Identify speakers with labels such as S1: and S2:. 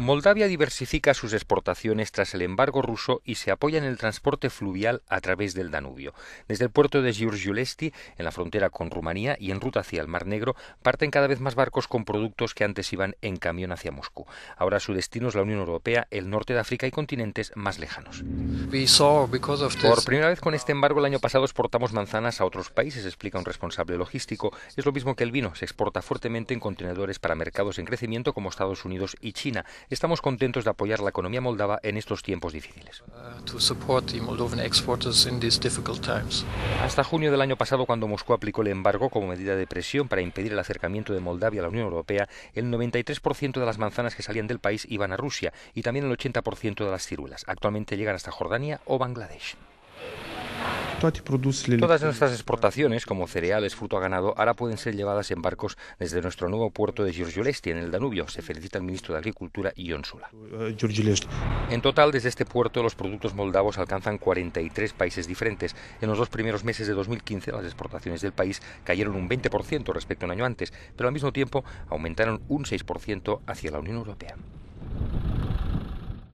S1: Moldavia diversifica sus exportaciones tras el embargo ruso y se apoya en el transporte fluvial a través del Danubio. Desde el puerto de Giurgiulesti, en la frontera con Rumanía y en ruta hacia el Mar Negro, parten cada vez más barcos con productos que antes iban en camión hacia Moscú. Ahora su destino es la Unión Europea, el norte de África y continentes más lejanos. Por primera vez con este embargo el año pasado exportamos manzanas a otros países, explica un responsable logístico. Es lo mismo que el vino, se exporta fuertemente en contenedores para mercados en crecimiento como Estados Unidos y China. Estamos contentos de apoyar la economía moldava en estos tiempos difíciles. Uh, hasta junio del año pasado, cuando Moscú aplicó el embargo como medida de presión para impedir el acercamiento de Moldavia a la Unión Europea, el 93% de las manzanas que salían del país iban a Rusia y también el 80% de las ciruelas. Actualmente llegan hasta Jordania o
S2: Bangladesh. Todas nuestras
S1: exportaciones, como cereales, fruto a ganado, ahora pueden ser llevadas en barcos desde nuestro nuevo puerto de Giorgiolesti, en el Danubio. Se felicita el ministro de Agricultura, Ion Sula. Eh, en total, desde este puerto, los productos moldavos alcanzan 43 países diferentes. En los dos primeros meses de 2015, las exportaciones del país cayeron un 20% respecto a un año antes, pero al mismo tiempo aumentaron un 6% hacia la Unión Europea.